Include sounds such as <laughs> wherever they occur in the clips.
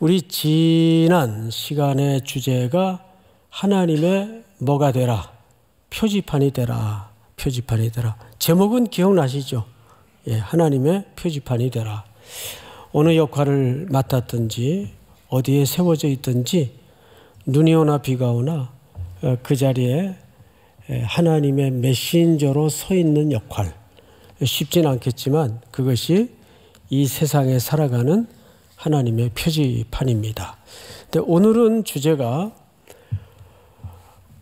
우리 지난 시간의 주제가 하나님의 뭐가 되라 표지판이 되라 표지판이 되라 제목은 기억나시죠? 예, 하나님의 표지판이 되라 어느 역할을 맡았든지 어디에 세워져 있든지 눈이 오나 비가 오나 어, 그 자리에 하나님의 메신저로 서 있는 역할 쉽진 않겠지만 그것이 이 세상에 살아가는 하나님의 표지판입니다. 근데 오늘은 주제가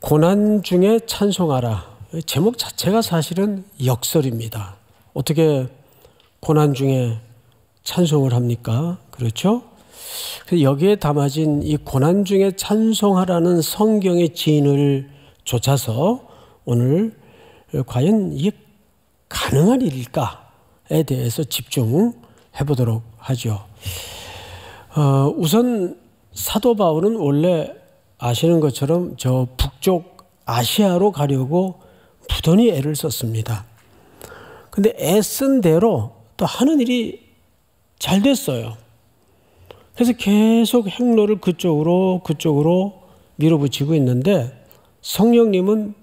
고난 중에 찬송하라. 제목 자체가 사실은 역설입니다. 어떻게 고난 중에 찬송을 합니까? 그렇죠? 여기에 담아진 이 고난 중에 찬송하라는 성경의 지을 쫓아서 오늘 과연 이게 가능한 일일까에 대해서 집중해 보도록 하죠. 어, 우선 사도 바울은 원래 아시는 것처럼 저 북쪽 아시아로 가려고 부단히 애를 썼습니다. 근데 애쓴 대로 또 하는 일이 잘 됐어요. 그래서 계속 행로를 그쪽으로 그쪽으로 밀어붙이고 있는데 성령님은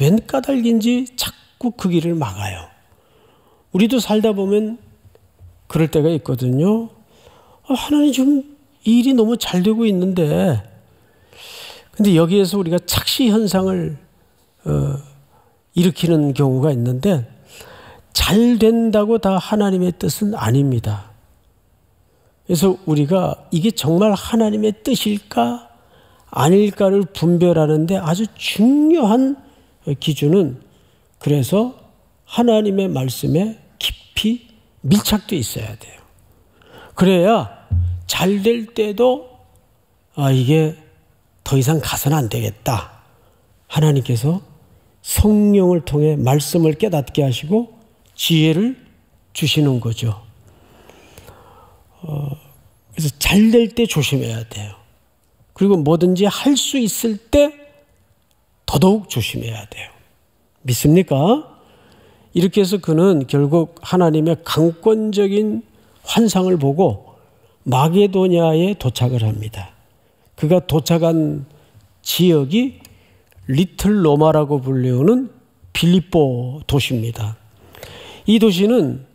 웬 까닭인지 자꾸 그 길을 막아요. 우리도 살다 보면 그럴 때가 있거든요. 아, 하나님 지금 일이 너무 잘 되고 있는데, 근데 여기에서 우리가 착시 현상을 어, 일으키는 경우가 있는데, 잘 된다고 다 하나님의 뜻은 아닙니다. 그래서 우리가 이게 정말 하나님의 뜻일까 아닐까를 분별하는데 아주 중요한 기준은 그래서 하나님의 말씀에 깊이 밀착되어 있어야 돼요. 그래야 잘될 때도 아, 이게 더 이상 가서는 안 되겠다. 하나님께서 성령을 통해 말씀을 깨닫게 하시고 지혜를 주시는 거죠. 어, 그래서 잘 될 때 조심해야 돼요. 그리고 뭐든지 할 수 있을 때 더더욱 조심해야 돼요. 믿습니까? 이렇게 해서 그는 결국 하나님의 강권적인 환상을 보고 마게도냐에 도착을 합니다. 그가 도착한 지역이 리틀 로마라고 불리우는 빌립보 도시입니다. 이 도시는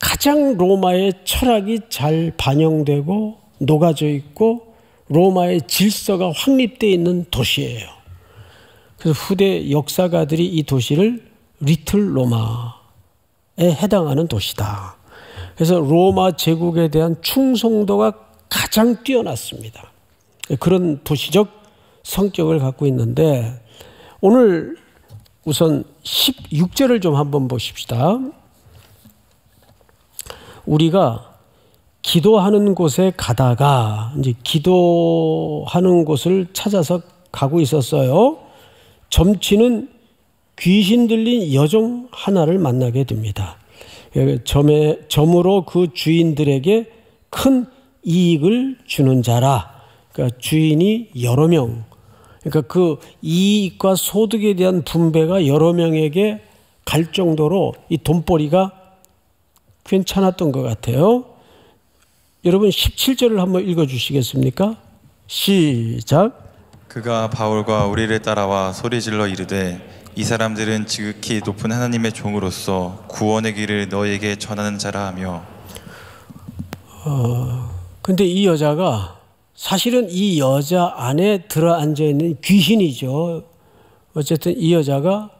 가장 로마의 철학이 잘 반영되고 녹아져 있고 로마의 질서가 확립되어 있는 도시예요. 그래서 후대 역사가들이 이 도시를 리틀 로마에 해당하는 도시다. 그래서 로마 제국에 대한 충성도가 가장 뛰어났습니다. 그런 도시적 성격을 갖고 있는데 오늘 우선 16절을 좀 한번 보십시다. 우리가 기도하는 곳에 가다가 이제 기도하는 곳을 찾아서 가고 있었어요. 점치는 귀신 들린 여종 하나를 만나게 됩니다. 예, 점에, 점으로 그 주인들에게 큰 이익을 주는 자라. 그러니까 주인이 여러 명. 그러니까 그 이익과 소득에 대한 분배가 여러 명에게 갈 정도로 이 돈벌이가 괜찮았던 것 같아요. 여러분 17절을 한번 읽어 주시겠습니까? 시작. 그가 바울과 우리를 따라와 소리 질러 이르되 이 사람들은 지극히 높은 하나님의 종으로서 구원의 길을 너에게 전하는 자라 하며 어, 근데 이 여자가 사실은 이 여자 안에 들어앉아 있는 귀신이죠. 어쨌든 이 여자가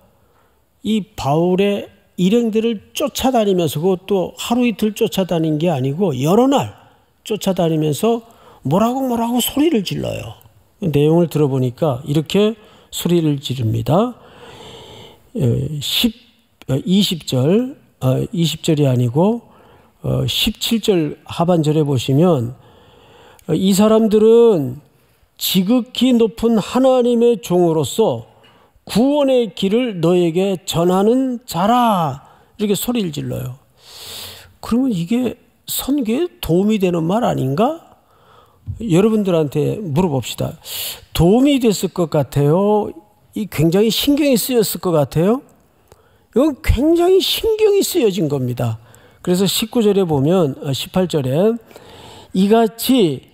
이 바울의 일행들을 쫓아다니면서 그것도 하루 이틀 쫓아다닌 게 아니고 여러 날 쫓아다니면서 뭐라고 뭐라고 소리를 질러요. 그 내용을 들어보니까 이렇게 소리를 지릅니다. 20절, 예, 어, 20절이 아, 아니고 17절 어, 하반절에 보시면 어, 이 사람들은 지극히 높은 하나님의 종으로서 구원의 길을 너에게 전하는 자라 이렇게 소리를 질러요. 그러면 이게 선교에 도움이 되는 말 아닌가? 여러분들한테 물어봅시다. 도움이 됐을 것 같아요? 이 굉장히 신경이 쓰였을 것 같아요. 이건 굉장히 신경이 쓰여진 겁니다. 그래서 19절에 보면 18절에 어, 이같이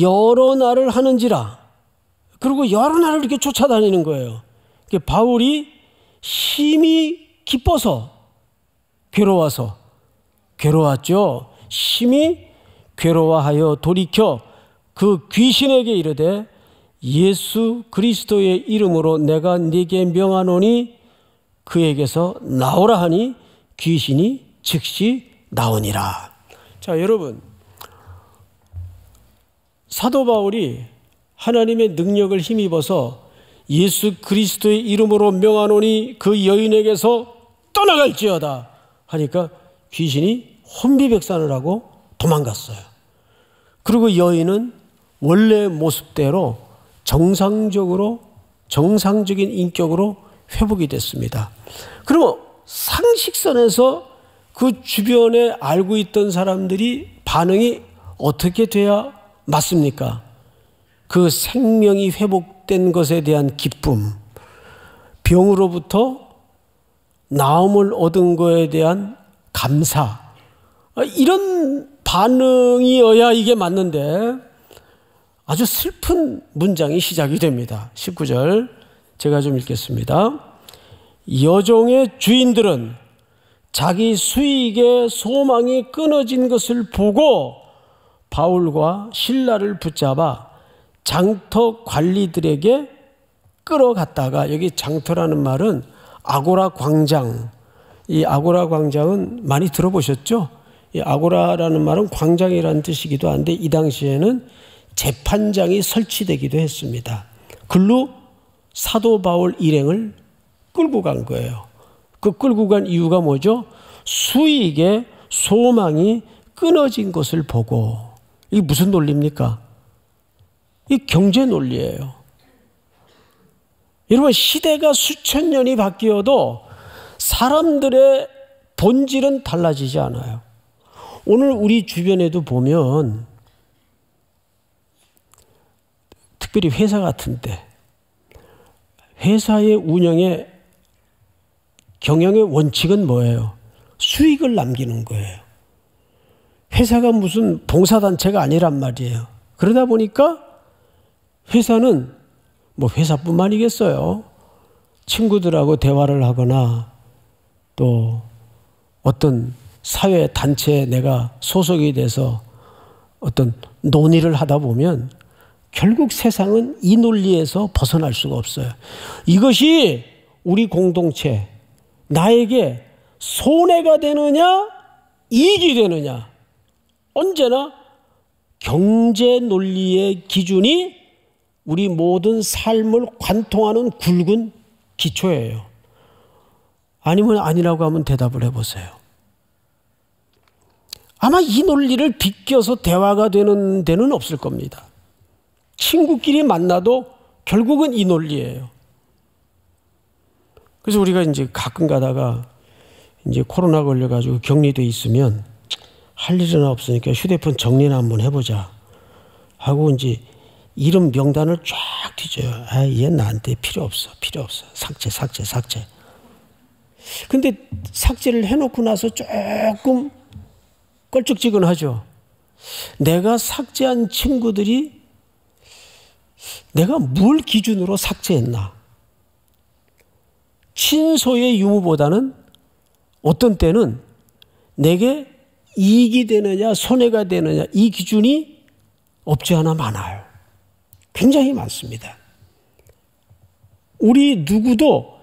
여러 날을 하는지라 그리고 여러 날을 이렇게 쫓아다니는 거예요. 바울이 심히 기뻐서 괴로워서 괴로웠죠. 심히 괴로워하여 돌이켜 그 귀신에게 이르되 예수 그리스도의 이름으로 내가 네게 명하노니 그에게서 나오라 하니 귀신이 즉시 나오니라. 자, 여러분. 사도 바울이 하나님의 능력을 힘입어서 예수 그리스도의 이름으로 명하노니 그 여인에게서 떠나갈지어다 하니까 귀신이 혼비백산을 하고 도망갔어요. 그리고 여인은 원래 모습대로 정상적으로 정상적인 인격으로 회복이 됐습니다. 그러 상식선에서 그 주변에 알고 있던 사람들이 반응이 어떻게 돼야 맞습니까? 그 생명이 회복된 것에 대한 기쁨, 병으로부터 나음을 얻은 것에 대한 감사, 이런 반응이어야 이게 맞는데, 아주 슬픈 문장이 시작이 됩니다. 19절 제가 좀 읽겠습니다. 여종의 주인들은 자기 수익의 소망이 끊어진 것을 보고 바울과 신라를 붙잡아 장터 관리들에게 끌어갔다가 여기 장터라는 말은 아고라 광장 이 아고라 광장은 많이 들어보셨죠? 이 아고라라는 말은 광장이라는 뜻이기도 한데 이 당시에는 재판장이 설치되기도 했습니다. 글로 사도 바울 일행을 끌고 간 거예요. 그 끌고 간 이유가 뭐죠? 수익의 소망이 끊어진 것을 보고 이게 무슨 논리입니까? 이 경제 논리예요. 여러분 시대가 수천 년이 바뀌어도 사람들의 본질은 달라지지 않아요. 오늘 우리 주변에도 보면 특별히 회사 같은데 회사의 운영에 경영의 원칙은 뭐예요? 수익을 남기는 거예요. 회사가 무슨 봉사단체가 아니란 말이에요. 그러다 보니까 회사는 뭐 회사뿐만이겠어요. 친구들하고 대화를 하거나 또 어떤 사회 단체에 내가 소속이 돼서 어떤 논의를 하다 보면 결국 세상은 이 논리에서 벗어날 수가 없어요. 이것이 우리 공동체, 나에게 손해가 되느냐, 이익이 되느냐. 언제나 경제 논리의 기준이 우리 모든 삶을 관통하는 굵은 기초예요. 아니면 아니라고 하면 대답을 해보세요. 아마 이 논리를 비껴서 대화가 되는 데는 없을 겁니다. 친구끼리 만나도 결국은 이 논리예요. 그래서 우리가 이제 가끔 가다가 이제 코로나 걸려가지고 격리돼 있으면 할 일은 없으니까 휴대폰 정리나 한번 해보자 하고 이제 이름 명단을 쫙 뒤져요. 아, 얘 나한테 필요 없어, 필요 없어. 삭제, 삭제, 삭제. 근데 삭제를 해놓고 나서 조금 껄쩍지근하죠. 내가 삭제한 친구들이 내가 뭘 기준으로 삭제했나? 친소의 유무보다는 어떤 때는 내게 이익이 되느냐 손해가 되느냐 이 기준이 없지 않아 많아요. 굉장히 많습니다. 우리 누구도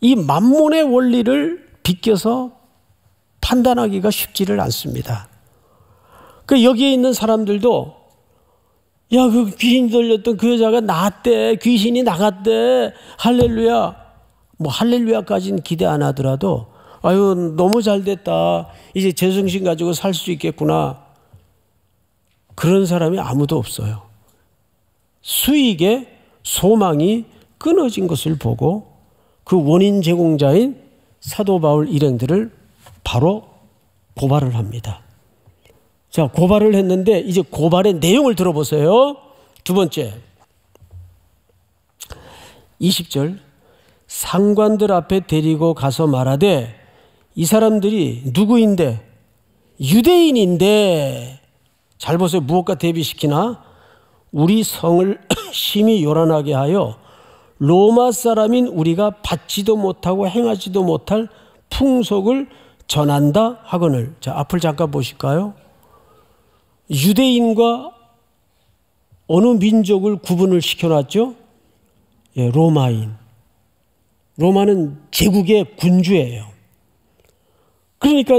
이 만문의 원리를 비껴서 판단하기가 쉽지를 않습니다. 그 여기에 있는 사람들도 야, 그 귀신 들렸던 그 여자가 나왔대. 귀신이 나갔대. 할렐루야. 뭐 할렐루야까지는 기대 안 하더라도 아유, 너무 잘 됐다. 이제 제정신 가지고 살 수 있겠구나. 그런 사람이 아무도 없어요. 수익의 소망이 끊어진 것을 보고 그 원인 제공자인 사도 바울 일행들을 바로 고발을 합니다. 자, 고발을 했는데 이제 고발의 내용을 들어보세요. 두 번째. 20절. 상관들 앞에 데리고 가서 말하되 이 사람들이 누구인데 유대인인데 잘 보세요. 무엇과 대비시키나? 우리 성을 <clears throat> 심히 요란하게 하여 로마 사람인 우리가 받지도 못하고 행하지도 못할 풍속을 전한다 하거늘. 자, 앞을 잠깐 보실까요? 유대인과 어느 민족을 구분을 시켜놨죠? 예, 로마인. 로마는 제국의 군주예요. 그러니까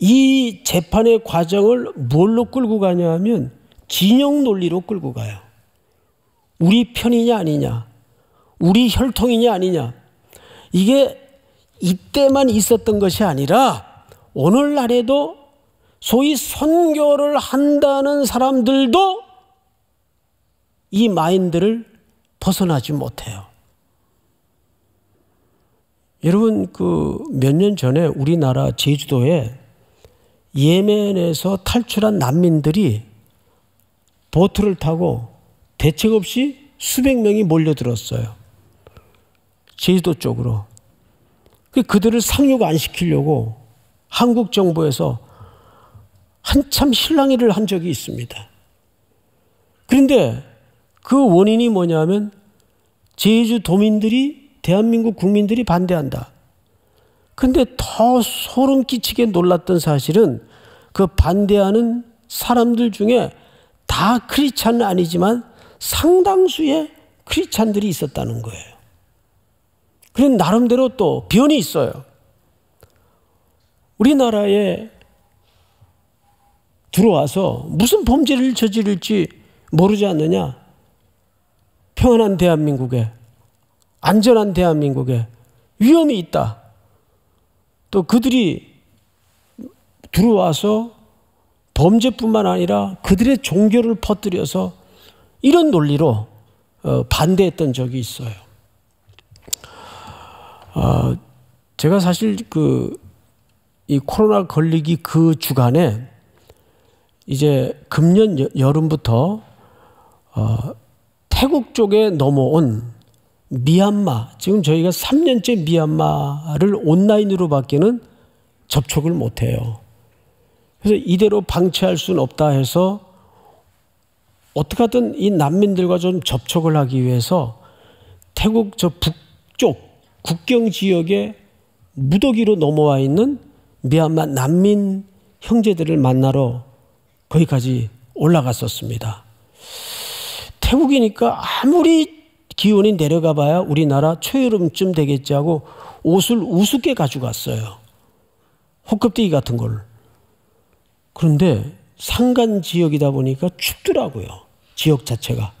이 재판의 과정을 뭘로 끌고 가냐 하면 진영 논리로 끌고 가요. 우리 편이냐 아니냐. 우리 혈통이냐 아니냐. 이게 이때만 있었던 것이 아니라 오늘날에도 소위 선교를 한다는 사람들도 이 마인드를 벗어나지 못해요. 여러분 그 몇 년 전에 우리나라 제주도에 예멘에서 탈출한 난민들이 보트를 타고 대책 없이 수백 명이 몰려들었어요. 제주도 쪽으로. 그 그들을 상륙 안 시키려고 한국 정부에서 한참 실랑이를 한 적이 있습니다. 그런데 그 원인이 뭐냐면 제주 도민들이 대한민국 국민들이 반대한다. 근데 더 소름 끼치게 놀랐던 사실은 그 반대하는 사람들 중에 다 크리스찬은 아니지만 상당수의 크리스찬들이 있었다는 거예요. 그런 나름대로 또 변이 있어요. 우리나라의 들어와서 무슨 범죄를 저지를지 모르지 않느냐? 평안한 대한민국에, 안전한 대한민국에 위험이 있다. 또 그들이 들어와서 범죄뿐만 아니라 그들의 종교를 퍼뜨려서 이런 논리로 어, 반대했던 적이 있어요. 아, 제가 사실 그 이 코로나 걸리기 그 주간에 이제 금년 여름부터 어, 태국 쪽에 넘어온 미얀마 지금 저희가 3년째 미얀마를 온라인으로 바뀌는 접촉을 못해요. 그래서 이대로 방치할 수는 없다 해서 어떻게 하든 이 난민들과 좀 접촉을 하기 위해서 태국 저 북쪽 국경 지역에 무더기로 넘어와 있는 미얀마 난민 형제들을 만나러 거기까지 올라갔었습니다. 태국이니까 아무리 기온이 내려가 봐야 우리나라 초여름쯤 되겠지 하고 옷을 우습게 가져갔어요. 호급대기 같은 걸. 그런데 산간 지역이다 보니까 춥더라고요. 지역 자체가.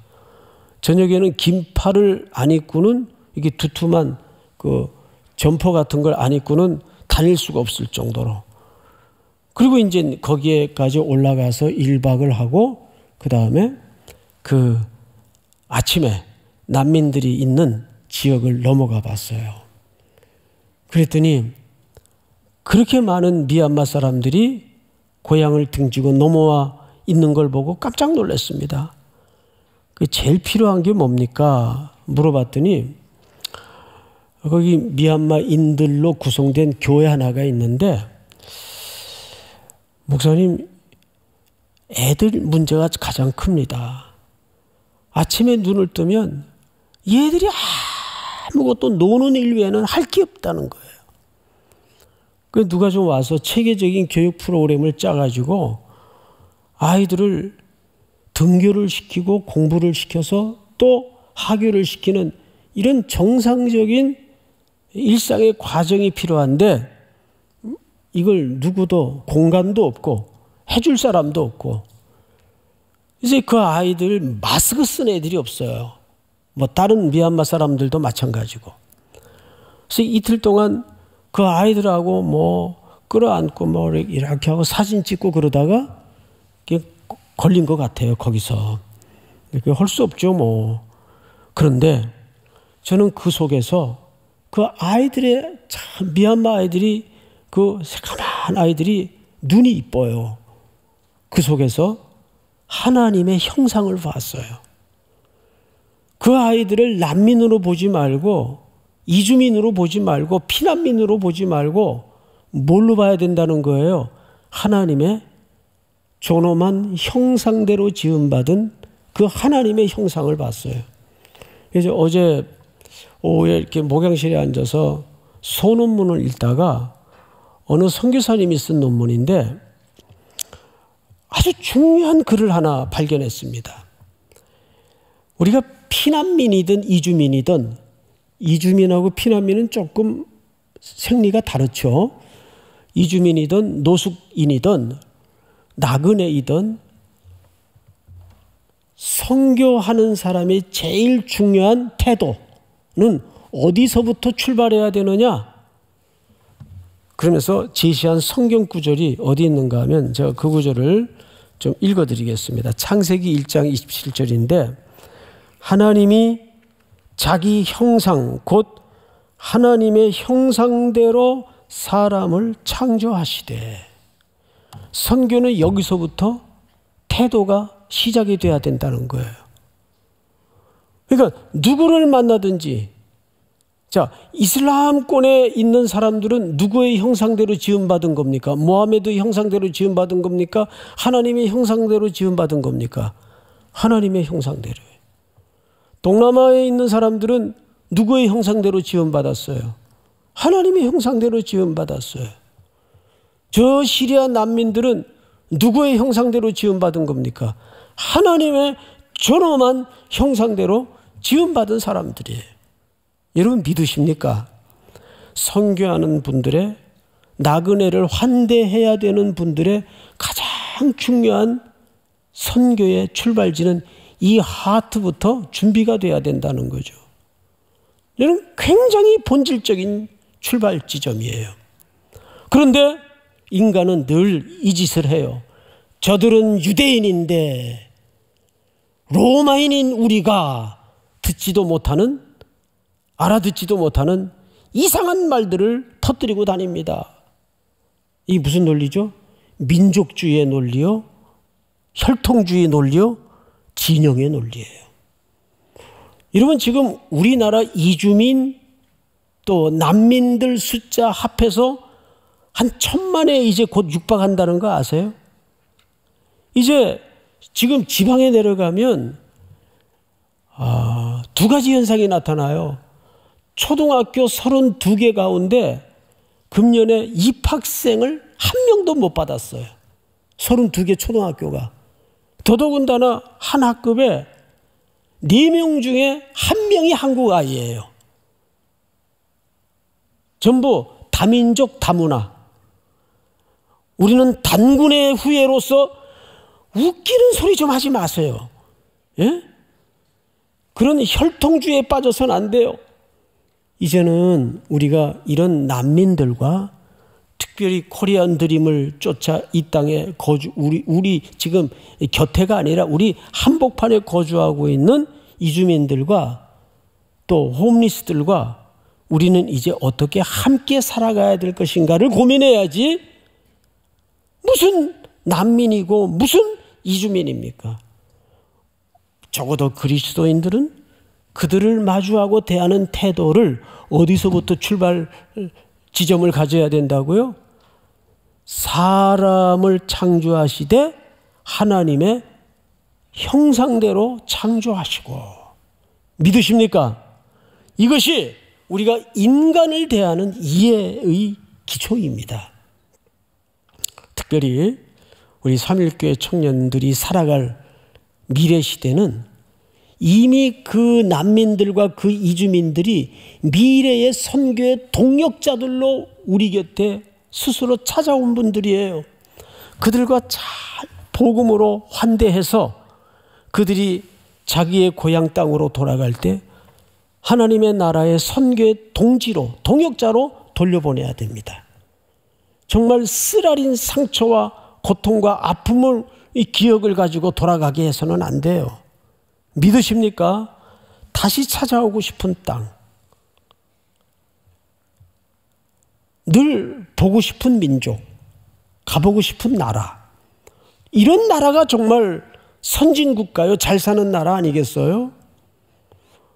저녁에는 긴팔을 안 입고는 이게 두툼한 그 점퍼 같은 걸 안 입고는 다닐 수가 없을 정도로 그리고 이제 거기에까지 올라가서 1박을 하고 그 다음에 그 아침에 난민들이 있는 지역을 넘어가 봤어요. 그랬더니 그렇게 많은 미얀마 사람들이 고향을 등지고 넘어와 있는 걸 보고 깜짝 놀랐습니다. 그 제일 필요한 게 뭡니까? 물어봤더니 거기 미얀마인들로 구성된 교회 하나가 있는데 목사님, 애들 문제가 가장 큽니다. 아침에 눈을 뜨면 얘들이 아무것도 노는 일 외에는 할 게 없다는 거예요. 그 누가 좀 와서 체계적인 교육 프로그램을 짜가지고 아이들을 등교를 시키고 공부를 시켜서 또 하교를 시키는 이런 정상적인 일상의 과정이 필요한데 이걸 누구도 공간도 없고 해줄 사람도 없고 이제 그 아이들 마스크 쓴 애들이 없어요. 뭐 다른 미얀마 사람들도 마찬가지고. 그래서 이틀 동안 그 아이들하고 뭐 끌어안고 뭐 이렇게 하고 사진 찍고 그러다가 걸린 것 같아요 거기서. 그 할 수 없죠 뭐. 그런데 저는 그 속에서 그 아이들의 참 미얀마 아이들이 그 새까만 아이들이 눈이 이뻐요. 그 속에서 하나님의 형상을 봤어요. 그 아이들을 난민으로 보지 말고 이주민으로 보지 말고 피난민으로 보지 말고 뭘로 봐야 된다는 거예요? 하나님의 존엄한 형상대로 지음받은 그 하나님의 형상을 봤어요. 그래서 어제 오후에 이렇게 목양실에 앉아서 소논문을 읽다가 어느 선교사님이 쓴 논문인데 아주 중요한 글을 하나 발견했습니다. 우리가 피난민이든 이주민이든 이주민하고 피난민은 조금 생리가 다르죠. 이주민이든 노숙인이든 나그네이든 성교하는 사람이 제일 중요한 태도는 어디서부터 출발해야 되느냐? 그러면서 제시한 성경 구절이 어디 있는가 하면 제가 그 구절을 좀 읽어드리겠습니다. 창세기 1장 27절인데 하나님이 자기 형상 곧 하나님의 형상대로 사람을 창조하시되 선교는 여기서부터 태도가 시작이 돼야 된다는 거예요. 그러니까 누구를 만나든지 자, 이슬람권에 있는 사람들은 누구의 형상대로 지음받은 겁니까? 모하메드 형상대로 지음받은 겁니까? 하나님의 형상대로 지음받은 겁니까? 하나님의 형상대로. 동남아에 있는 사람들은 누구의 형상대로 지음받았어요? 하나님의 형상대로 지음받았어요. 저 시리아 난민들은 누구의 형상대로 지음받은 겁니까? 하나님의 존엄한 형상대로 지음받은 사람들이에요. 여러분 믿으십니까? 선교하는 분들의 나그네를 환대해야 되는 분들의 가장 중요한 선교의 출발지는 이 하트부터 준비가 돼야 된다는 거죠. 이는 굉장히 본질적인 출발 지점이에요. 그런데 인간은 늘 이 짓을 해요. 저들은 유대인인데 로마인인 우리가 듣지도 못하는 알아듣지도 못하는 이상한 말들을 터뜨리고 다닙니다. 이 무슨 논리죠? 민족주의의 논리요? 혈통주의 논리요? 진영의 논리예요. 여러분 지금 우리나라 이주민 또 난민들 숫자 합해서 한 천만에 이제 곧 육박한다는 거 아세요? 이제 지금 지방에 내려가면 아, 두 가지 현상이 나타나요. 초등학교 32개 가운데 금년에 입학생을 한 명도 못 받았어요. 32개 초등학교가. 더더군다나 한 학급에 4명 중에 한명이 한국 아이예요. 전부 다민족 다문화. 우리는 단군의 후예로서 웃기는 소리 좀 하지 마세요. 예? 그런 혈통주의에 빠져선 안 돼요. 이제는 우리가 이런 난민들과 특별히 코리안 드림을 쫓아 이 땅에 거주 우리 우리 지금 곁에가 아니라 우리 한복판에 거주하고 있는 이주민들과 또 홈리스들과 우리는 이제 어떻게 함께 살아가야 될 것인가를 고민해야지 무슨 난민이고 무슨 이주민입니까? 적어도 그리스도인들은 그들을 마주하고 대하는 태도를 어디서부터 출발 지점을 가져야 된다고요? 사람을 창조하시되 하나님의 형상대로 창조하시고 믿으십니까? 이것이 우리가 인간을 대하는 이해의 기초입니다. 특별히 우리 3.1교회 청년들이 살아갈 미래 시대는 이미 그 난민들과 그 이주민들이 미래의 선교의 동역자들로 우리 곁에 스스로 찾아온 분들이에요. 그들과 잘 복음으로 환대해서 그들이 자기의 고향 땅으로 돌아갈 때 하나님의 나라의 선교의 동지로 동역자로 돌려보내야 됩니다. 정말 쓰라린 상처와 고통과 아픔을 이 기억을 가지고 돌아가게 해서는 안 돼요. 믿으십니까? 다시 찾아오고 싶은 땅. 늘 보고 싶은 민족. 가보고 싶은 나라. 이런 나라가 정말 선진국가요? 잘 사는 나라 아니겠어요?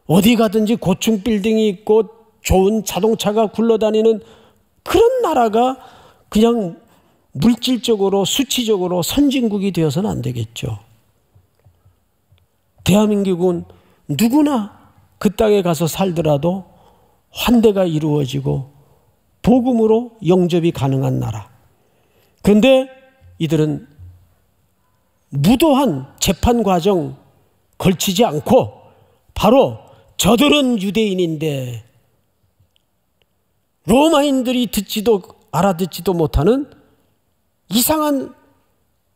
어디 가든지 고층 빌딩이 있고 좋은 자동차가 굴러다니는 그런 나라가 그냥 물질적으로 수치적으로 선진국이 되어서는 안 되겠죠. 대한민국은 누구나 그 땅에 가서 살더라도 환대가 이루어지고 복음으로 영접이 가능한 나라. 그런데 이들은 무도한 재판 과정 걸치지 않고 바로 저들은 유대인인데 로마인들이 듣지도 알아듣지도 못하는 이상한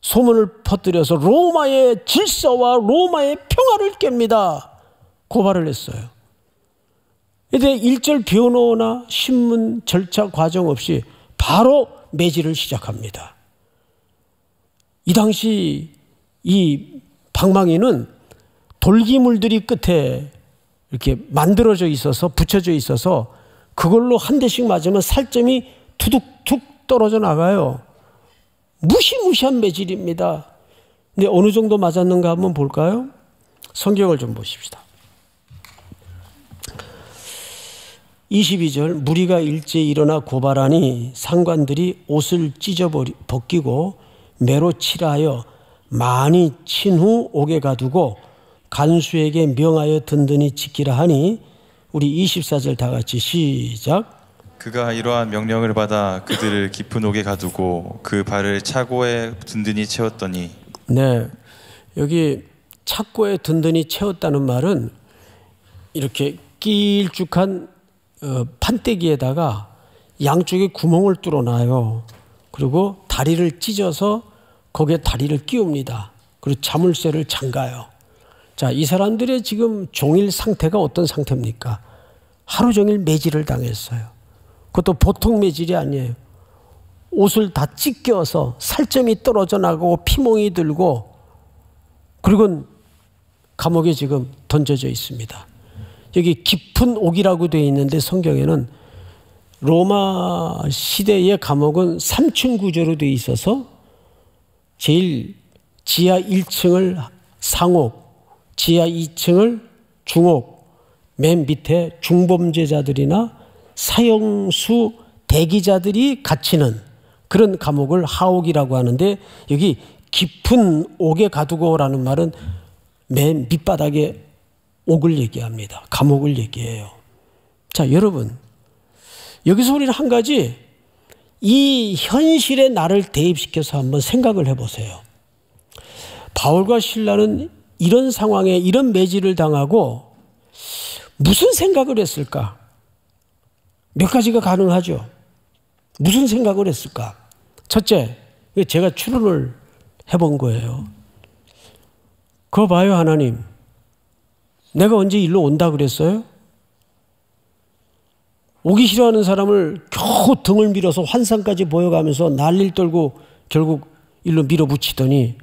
소문을 퍼뜨려서 로마의 질서와 로마의 평화를 깹니다. 고발을 했어요. 이제 일절 변호나 신문 절차 과정 없이 바로 매질을 시작합니다. 이 당시 이 방망이는 돌기물들이 끝에 이렇게 만들어져 있어서 붙여져 있어서 그걸로 한 대씩 맞으면 살점이 투둑툭 떨어져 나가요. 무시무시한 매질입니다. 근데 어느 정도 맞았는가 한번 볼까요? 성경을 좀 보십시다. 22절 무리가 일제 일어나 고발하니 상관들이 옷을 찢어 벗기고 매로 칠하여 많이 친 후 옥에 가두고 간수에게 명하여 든든히 지키라 하니 우리 24절 다 같이 시작 그가 이러한 명령을 받아 그들을 <laughs> 깊은 옥에 가두고 그 발을 차고에 든든히 채웠더니 네. 여기 차고에 든든히 채웠다는 말은 이렇게 길쭉한 어, 판때기에다가 양쪽에 구멍을 뚫어놔요. 그리고 다리를 찢어서 거기에 다리를 끼웁니다. 그리고 자물쇠를 잠가요. 자, 이 사람들의 지금 종일 상태가 어떤 상태입니까? 하루 종일 매질을 당했어요. 그것도 보통 매질이 아니에요. 옷을 다 찢겨서 살점이 떨어져 나가고 피멍이 들고 그리고 감옥에 지금 던져져 있습니다. 여기 깊은 옥이라고 되어 있는데 성경에는 로마 시대의 감옥은 3층 구조로 되어 있어서 제일 지하 1층을 상옥, 지하 2층을 중옥, 맨 밑에 중범죄자들이나 사형수 대기자들이 갇히는 그런 감옥을 하옥이라고 하는데 여기 깊은 옥에 가두고라는 말은 맨 밑바닥에 옥을 얘기합니다. 감옥을 얘기해요. 자, 여러분. 여기서 우리는 한 가지 이 현실에 나를 대입시켜서 한번 생각을 해보세요. 바울과 신라는 이런 상황에 이런 매질을 당하고 무슨 생각을 했을까? 몇 가지가 가능하죠. 무슨 생각을 했을까? 첫째, 제가 추론을 해본 거예요. 그거 봐요, 하나님. 내가 언제 일로 온다 그랬어요? 오기 싫어하는 사람을 겨우 등을 밀어서 환상까지 보여가면서 난리를 떨고 결국 일로 밀어붙이더니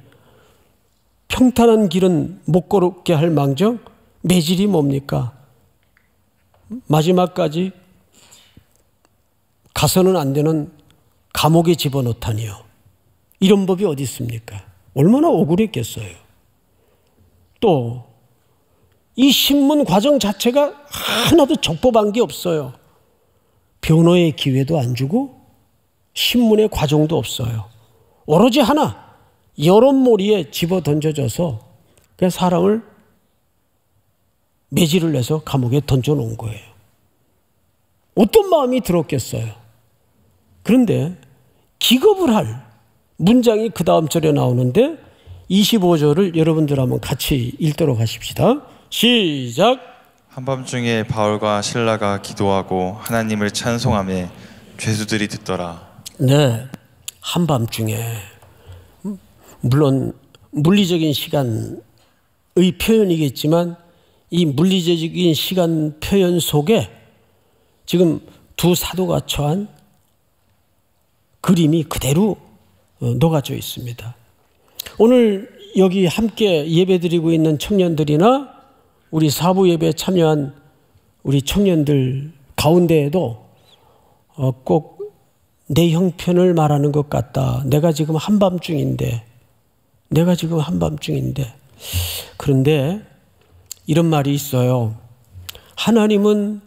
평탄한 길은 못 걸게 할 망정? 매질이 뭡니까? 마지막까지 가서는 안 되는 감옥에 집어넣다니요. 이런 법이 어디 있습니까? 얼마나 억울했겠어요. 또, 이 신문 과정 자체가 하나도 적법한 게 없어요. 변호의 기회도 안 주고, 신문의 과정도 없어요. 오로지 하나, 여론몰이에 집어 던져져서 그 사람을 매질을 내서 감옥에 던져 놓은 거예요. 어떤 마음이 들었겠어요? 그런데 기겁을 할 문장이 그 다음 절에 나오는데 25절을 여러분들 한번 같이 읽도록 하십시다. 시작. 한밤중에 바울과 신라가 기도하고 하나님을 찬송함에 죄수들이 듣더라. 네. 한밤중에 물론 물리적인 시간의 표현이겠지만 이 물리적인 시간 표현 속에 지금 두 사도가 처한 그림이 그대로 어, 녹아져 있습니다. 오늘 여기 함께 예배드리고 있는 청년들이나 우리 사부 예배에 참여한 우리 청년들 가운데에도 어, 꼭내 형편을 말하는 것 같다. 내가 지금 한밤중인데, 내가 지금 한밤중인데. 그런데 이런 말이 있어요. 하나님은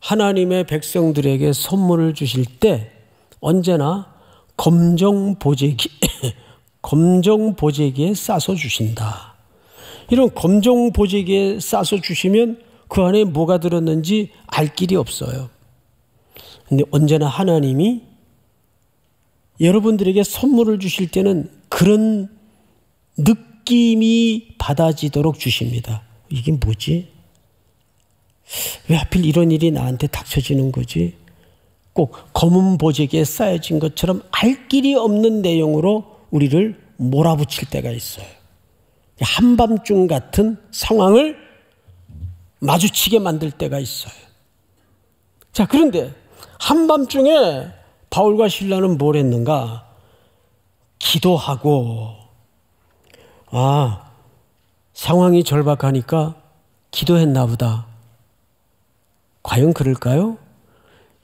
하나님의 백성들에게 선물을 주실 때 언제나 검정 보재기, <laughs> 검정 보재기에 싸서 주신다. 이런 검정 보재기에 싸서 주시면 그 안에 뭐가 들었는지 알 길이 없어요. 근데 언제나 하나님이 여러분들에게 선물을 주실 때는 그런 느낌이 받아지도록 주십니다. 이게 뭐지? 왜 하필 이런 일이 나한테 닥쳐지는 거지? 꼭 검은 보직에 쌓여진 것처럼 알 길이 없는 내용으로 우리를 몰아붙일 때가 있어요. 한밤중 같은 상황을 마주치게 만들 때가 있어요. 자, 그런데 한밤중에 바울과 신라는 뭘 했는가? 기도하고, 아, 상황이 절박하니까 기도했나 보다. 과연 그럴까요?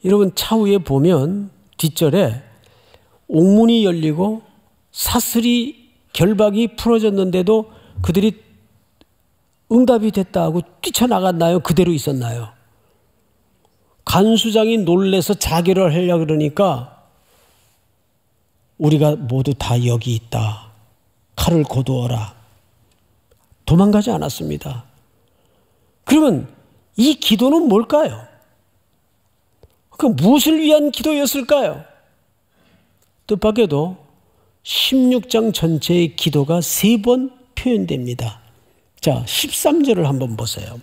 여러분 차후에 보면 뒷절에 옥문이 열리고 사슬이 결박이 풀어졌는데도 그들이 응답이 됐다 하고 뛰쳐나갔나요? 그대로 있었나요? 간수장이 놀래서 자결을 하려 그러니까 우리가 모두 다 여기 있다. 칼을 고두어라. 도망가지 않았습니다. 그러면 이 기도는 뭘까요? 그 무엇을 위한 기도였을까요? 뜻밖에도 16장 전체의 기도가 세 번 표현됩니다. 자, 13절을 한번 보세요.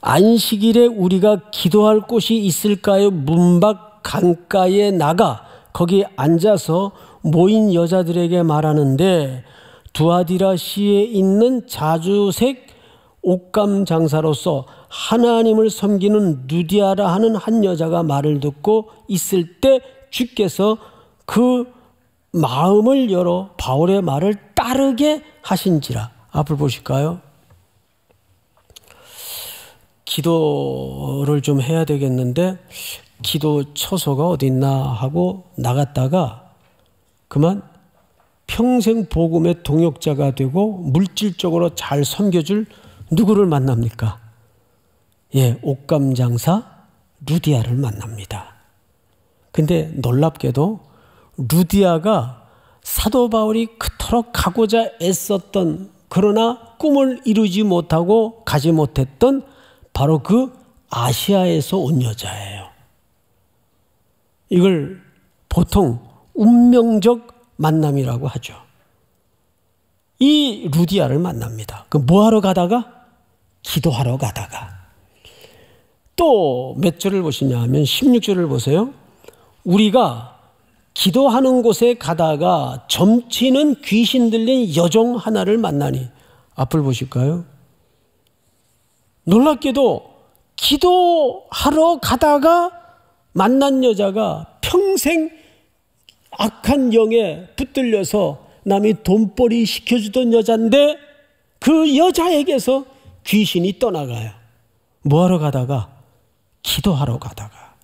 안식일에 우리가 기도할 곳이 있을까요? 문밖 강가에 나가 거기 앉아서 모인 여자들에게 말하는데 두아디라 시에 있는 자주색 옷감 장사로서 하나님을 섬기는 누디아라 하는 한 여자가 말을 듣고 있을 때 주께서 그 마음을 열어 바울의 말을 따르게 하신지라. 앞을 보실까요? 기도를 좀 해야 되겠는데 기도 처소가 어디 있나 하고 나갔다가 그만 평생 복음의 동역자가 되고 물질적으로 잘 섬겨줄 누구를 만납니까? 예, 옷감 장사 루디아를 만납니다. 근데 놀랍게도 루디아가 사도 바울이 그토록 가고자 애썼던 그러나 꿈을 이루지 못하고 가지 못했던 바로 그 아시아에서 온 여자예요. 이걸 보통 운명적 만남이라고 하죠. 이 루디아를 만납니다. 그 뭐하러 가다가? 기도하러 가다가. 또몇 절을 보시냐 하면 16절을 보세요. 우리가 기도하는 곳에 가다가 점치는 귀신 들린 여종 하나를 만나니 앞을 보실까요? 놀랍게도 기도하러 가다가 만난 여자가 평생 악한 영에 붙들려서 남이 돈벌이 시켜주던 여잔데 그 여자에게서 귀신이 떠나가요. 뭐하러 가다가 기도하러 가다가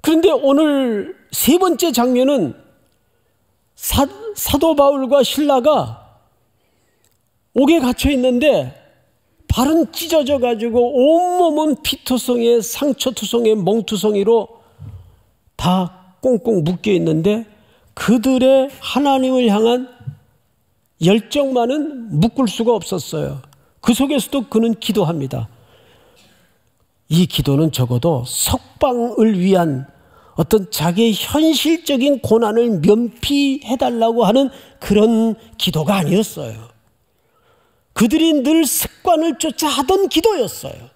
그런데 오늘 세 번째 장면은 사, 사도 바울과 신라가 옥에 갇혀 있는데 발은 찢어져 가지고 온몸은 피투성이에 상처투성이에 멍투성이로 다 꽁꽁 묶여 있는데 그들의 하나님을 향한 열정만은 묶을 수가 없었어요. 그 속에서도 그는 기도합니다. 이 기도는 적어도 석방을 위한 어떤 자기의 현실적인 고난을 면피해달라고 하는 그런 기도가 아니었어요. 그들이 늘 습관을 쫓아 하던 기도였어요.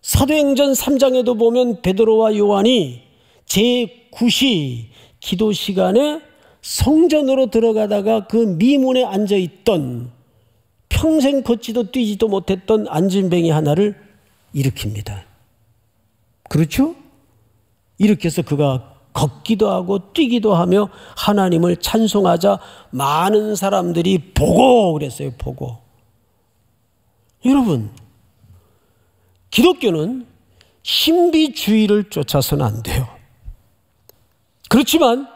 사도행전 3장에도 보면 베드로와 요한이 제9시 기도 시간에 성전으로 들어가다가 그 미문에 앉아 있던 평생 걷지도 뛰지도 못했던 안은뱅이 하나를 일으킵니다. 그렇죠? 일으켜서 그가 걷기도 하고 뛰기도 하며 하나님을 찬송하자 많은 사람들이 보고 그랬어요. 보고. 여러분, 기독교는 신비주의를 쫓아서는 안 돼요. 그렇지만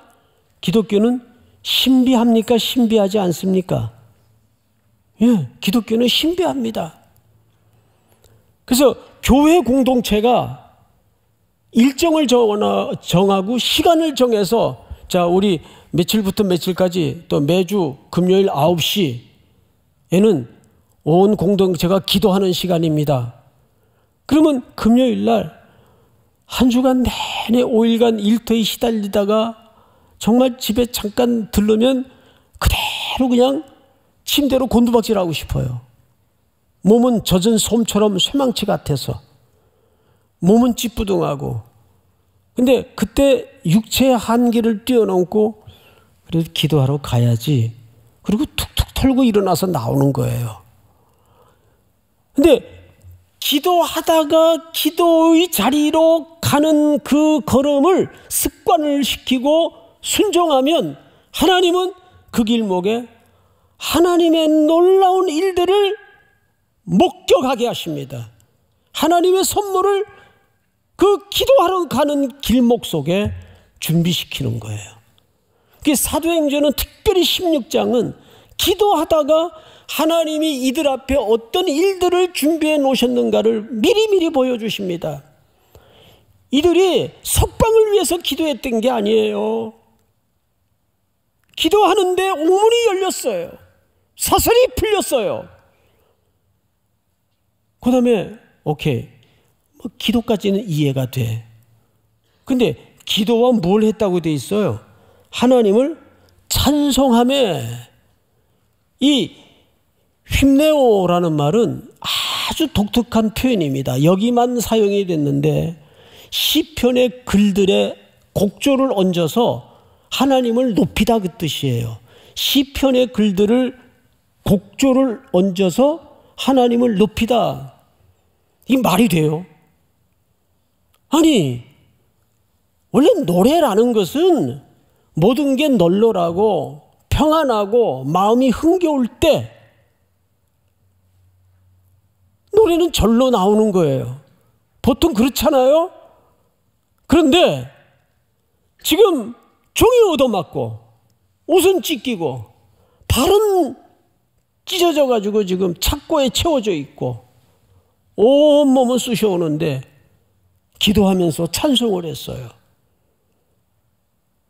기독교는 신비합니까? 신비하지 않습니까? 예, 기독교는 신비합니다. 그래서 교회 공동체가 일정을 정하고 시간을 정해서 자, 우리 며칠부터 며칠까지 또 매주 금요일 9시에는 온 공동체가 기도하는 시간입니다. 그러면 금요일 날 한 주간 내내 5일간 일터에 시달리다가 정말 집에 잠깐 들르면 그대로 그냥 침대로 곤두박질하고 싶어요. 몸은 젖은 솜처럼 쇠망치 같아서 몸은 찌뿌둥하고 근데 그때 육체의 한계를 뛰어넘고 그래도 기도하러 가야지 그리고 툭툭 털고 일어나서 나오는 거예요. 근데 기도하다가 기도의 자리로 가는 그 걸음을 습관을 시키고 순종하면 하나님은 그 길목에 하나님의 놀라운 일들을 목격하게 하십니다. 하나님의 선물을 그 기도하러 가는 길목 속에 준비시키는 거예요. 그 사도행전은 특별히 16장은 기도하다가 하나님이 이들 앞에 어떤 일들을 준비해 놓으셨는가를 미리미리 보여주십니다. 이들이 석방을 위해서 기도했던 게 아니에요. 기도하는데 옥문이 열렸어요. 사설이 풀렸어요. 그 다음에, 오케이. 뭐 기도까지는 이해가 돼. 근데 기도와 뭘 했다고 돼 있어요? 하나님을 찬송함에 이 힘내오라는 말은 아주 독특한 표현입니다. 여기만 사용이 됐는데 시편의 글들에 곡조를 얹어서 하나님을 높이다 그 뜻이에요. 시편의 글들을 곡조를 얹어서 하나님을 높이다. 이 말이 돼요? 아니, 원래 노래라는 것은 모든 게 널널하고 평안하고 마음이 흥겨울 때 노래는 절로 나오는 거예요. 보통 그렇잖아요? 그런데 지금 종이 얻어맞고 옷은 찢기고 발은 찢어져 가지고 지금 착고에 채워져 있고 온몸을 쑤셔오는데 기도하면서 찬송을 했어요.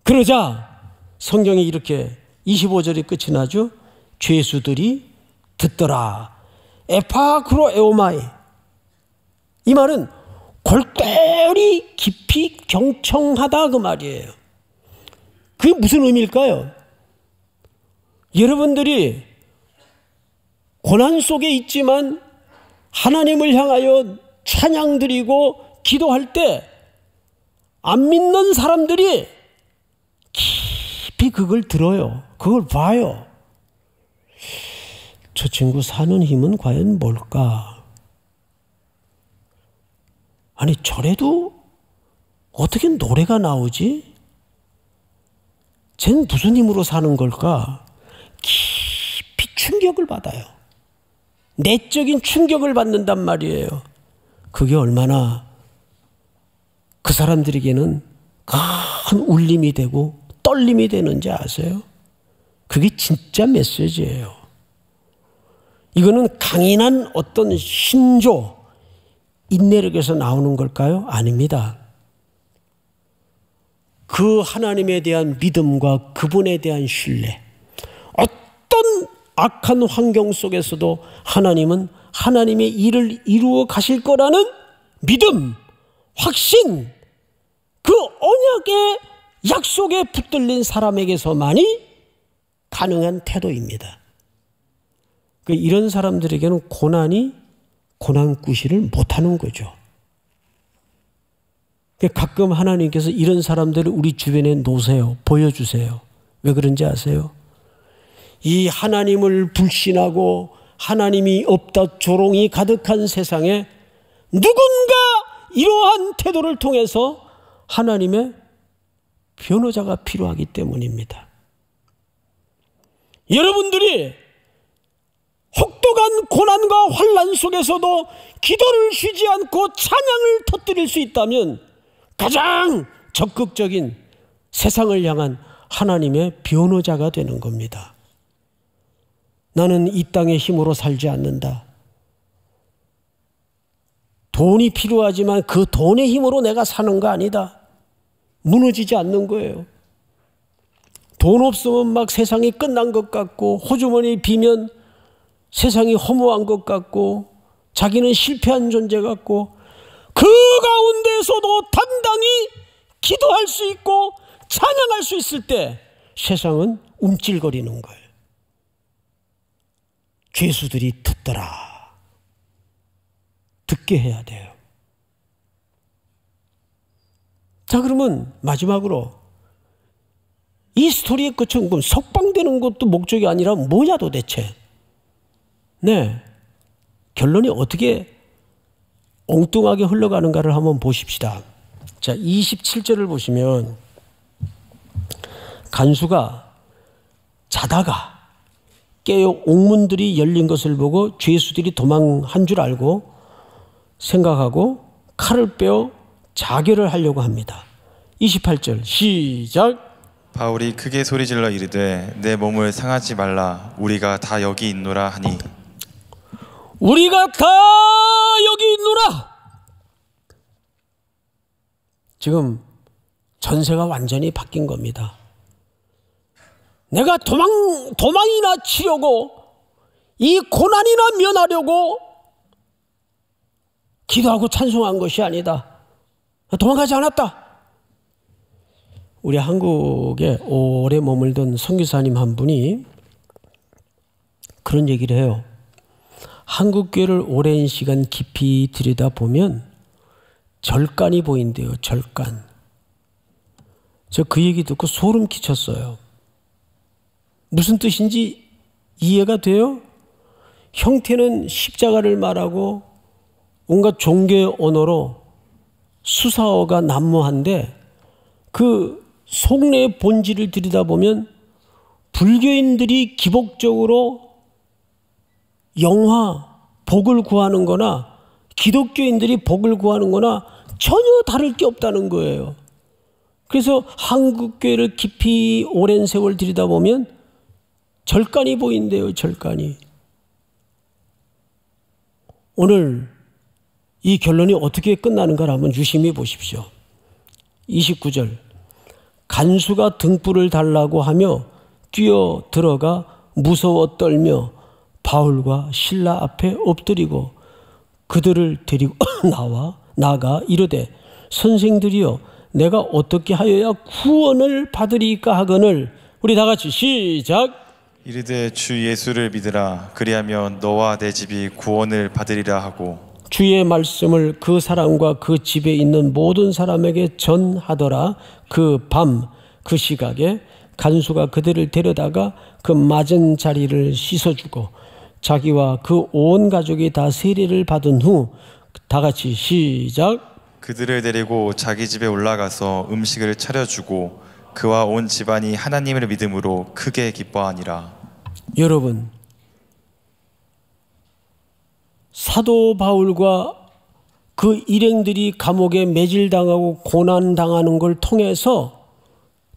그러자 성경이 이렇게 25절이 끝이 나죠. 죄수들이 듣더라. 에파크로 에오마이. 이 말은 골똘히 깊이 경청하다 그 말이에요. 그게 무슨 의미일까요? 여러분들이 고난 속에 있지만 하나님을 향하여 찬양 드리고 기도할 때 안 믿는 사람들이 깊이 그걸 들어요. 그걸 봐요. 저 친구 사는 힘은 과연 뭘까? 아니, 저래도 어떻게 노래가 나오지? 쟨 무슨 힘으로 사는 걸까? 깊이 충격을 받아요. 내적인 충격을 받는단 말이에요. 그게 얼마나 그 사람들에게는 큰 울림이 되고 떨림이 되는지 아세요? 그게 진짜 메시지예요. 이거는 강인한 어떤 신조, 인내력에서 나오는 걸까요? 아닙니다. 그 하나님에 대한 믿음과 그분에 대한 신뢰. 악한 환경 속에서도 하나님은 하나님의 일을 이루어 가실 거라는 믿음, 확신, 그 언약의 약속에 붙들린 사람에게서만이 가능한 태도입니다. 그 이런 사람들에게는 고난이 고난구실을 못하는 거죠. 그 가끔 하나님께서 이런 사람들을 우리 주변에 놓으세요. 보여주세요. 왜 그런지 아세요? 이 하나님을 불신하고 하나님이 없다 조롱이 가득한 세상에 누군가 이러한 태도를 통해서 하나님의 변호자가 필요하기 때문입니다. 여러분들이 혹독한 고난과 환란 속에서도 기도를 쉬지 않고 찬양을 터뜨릴 수 있다면 가장 적극적인 세상을 향한 하나님의 변호자가 되는 겁니다. 나는 이 땅의 힘으로 살지 않는다. 돈이 필요하지만 그 돈의 힘으로 내가 사는 거 아니다. 무너지지 않는 거예요. 돈 없으면 막 세상이 끝난 것 같고 호주머니 비면 세상이 허무한 것 같고 자기는 실패한 존재 같고 그 가운데서도 당당히 기도할 수 있고 찬양할 수 있을 때 세상은 움찔거리는 거예요. 죄수들이 듣더라. 듣게 해야 돼요. 자, 그러면 마지막으로 이 스토리의 끝은 그럼 석방되는 것도 목적이 아니라 뭐냐 도대체? 네. 결론이 어떻게 엉뚱하게 흘러가는가를 한번 보십시다. 자, 27절을 보시면 간수가 자다가 깨요 옥문들이 열린 것을 보고 죄수들이 도망한 줄 알고 생각하고 칼을 빼어 자결을 하려고 합니다. 28절 시작 바울이 크게 소리질러 이르되 내 몸을 상하지 말라 우리가 다 여기 있노라 하니 우리가 다 여기 있노라 지금 전세가 완전히 바뀐 겁니다. 내가 도망, 도망이나 치려고 이 고난이나 면하려고 기도하고 찬송한 것이 아니다. 도망가지 않았다. 우리 한국에 오래 머물던 선교사님 한 분이 그런 얘기를 해요. 한국교를 오랜 시간 깊이 들여다보면 절간이 보인대요. 절간. 저 그 얘기 듣고 소름 끼쳤어요. 무슨 뜻인지 이해가 돼요? 형태는 십자가를 말하고 온갖 종교 언어로 수사어가 난무한데 그 속내의 본질을 들여다보면 불교인들이 기복적으로 영화, 복을 구하는 거나 기독교인들이 복을 구하는 거나 전혀 다를 게 없다는 거예요. 그래서 한국교회를 깊이 오랜 세월 들이다 보면 절간이 보인대요, 절간이. 오늘 이 결론이 어떻게 끝나는가 한번 유심히 보십시오. 29절. 간수가 등불을 달라고 하며 뛰어 들어가 무서워 떨며 바울과 신라 앞에 엎드리고 그들을 데리고 <laughs> 나와 나가 이르되 선생들이여 내가 어떻게 하여야 구원을 받으리까 하거늘 우리 다 같이 시작 이르되 주 예수를 믿으라 그리하면 너와 내 집이 구원을 받으리라 하고 주의 말씀을 그 사람과 그 집에 있는 모든 사람에게 전하더라 그밤그 그 시각에 간수가 그들을 데려다가 그 맞은 자리를 씻어주고 자기와 그 온 가족이 다 세례를 받은 후 다 같이 시작 그들을 데리고 자기 집에 올라가서 음식을 차려주고 그와 온 집안이 하나님을 믿음으로 크게 기뻐하니라 여러분, 사도 바울과 그 일행들이 감옥에 매질당하고 고난당하는 걸 통해서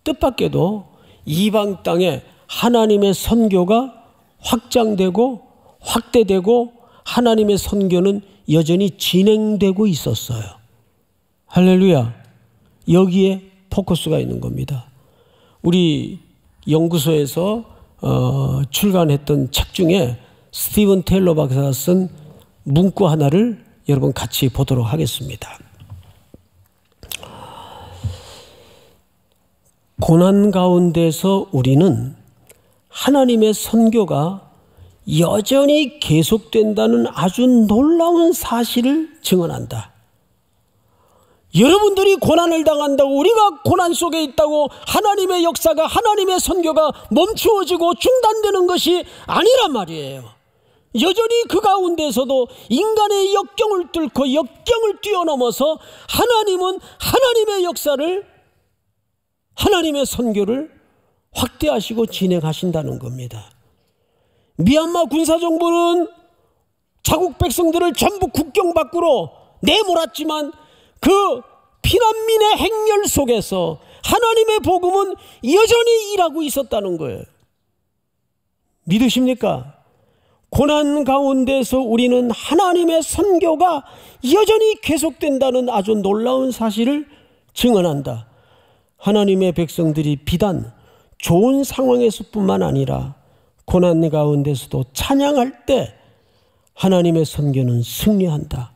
뜻밖에도 이방 땅에 하나님의 선교가 확장되고 확대되고 하나님의 선교는 여전히 진행되고 있었어요. 할렐루야. 여기에 포커스가 있는 겁니다. 우리 연구소에서 어, 출간했던 책 중에 스티븐 테일러 박사가 쓴 문구 하나를 여러분 같이 보도록 하겠습니다. 고난 가운데서 우리는 하나님의 선교가 여전히 계속된다는 아주 놀라운 사실을 증언한다. 여러분들이 고난을 당한다고 우리가 고난 속에 있다고 하나님의 역사가 하나님의 선교가 멈추어지고 중단되는 것이 아니란 말이에요. 여전히 그 가운데서도 인간의 역경을 뚫고 역경을 뛰어넘어서 하나님은 하나님의 역사를 하나님의 선교를 확대하시고 진행하신다는 겁니다. 미얀마 군사정부는 자국 백성들을 전부 국경 밖으로 내몰았지만 그 피난민의 행렬 속에서 하나님의 복음은 여전히 일하고 있었다는 거예요. 믿으십니까? 고난 가운데서 우리는 하나님의 선교가 여전히 계속된다는 아주 놀라운 사실을 증언한다. 하나님의 백성들이 비단 좋은 상황에서뿐만 아니라 고난 가운데서도 찬양할 때 하나님의 선교는 승리한다.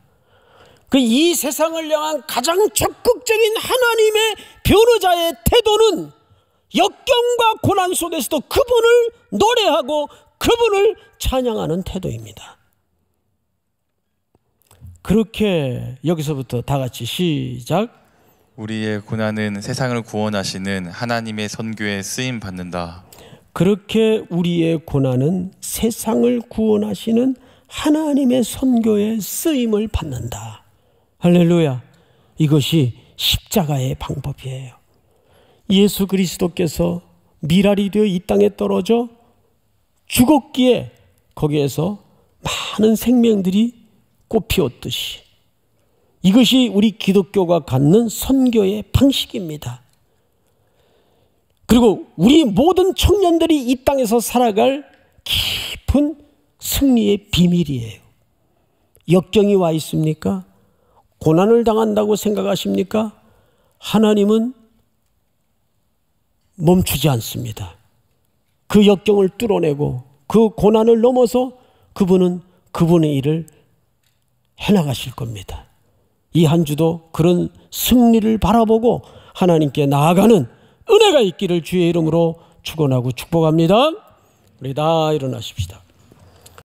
그이 세상을 향한 가장 적극적인 하나님의 변호자의 태도는 역경과 고난 속에서도 그분을 노래하고 그분을 찬양하는 태도입니다. 그렇게 여기서부터 다 같이 시작. 우리의 고난은 세상을 구원하시는 하나님의 선교에 쓰임 받는다. 그렇게 우리의 고난은 세상을 구원하시는 하나님의 선교에 쓰임을 받는다. 할렐루야. 이것이 십자가의 방법이에요. 예수 그리스도께서 미랄이 되어 이 땅에 떨어져 죽었기에 거기에서 많은 생명들이 꽃피웠듯이 이것이 우리 기독교가 갖는 선교의 방식입니다. 그리고 우리 모든 청년들이 이 땅에서 살아갈 깊은 승리의 비밀이에요. 역경이 와 있습니까? 고난을 당한다고 생각하십니까? 하나님은 멈추지 않습니다. 그 역경을 뚫어내고 그 고난을 넘어서 그분은 그분의 일을 해나가실 겁니다. 이 한 주도 그런 승리를 바라보고 하나님께 나아가는 은혜가 있기를 주의 이름으로 축원하고 축복합니다. 우리 다 일어나십시다.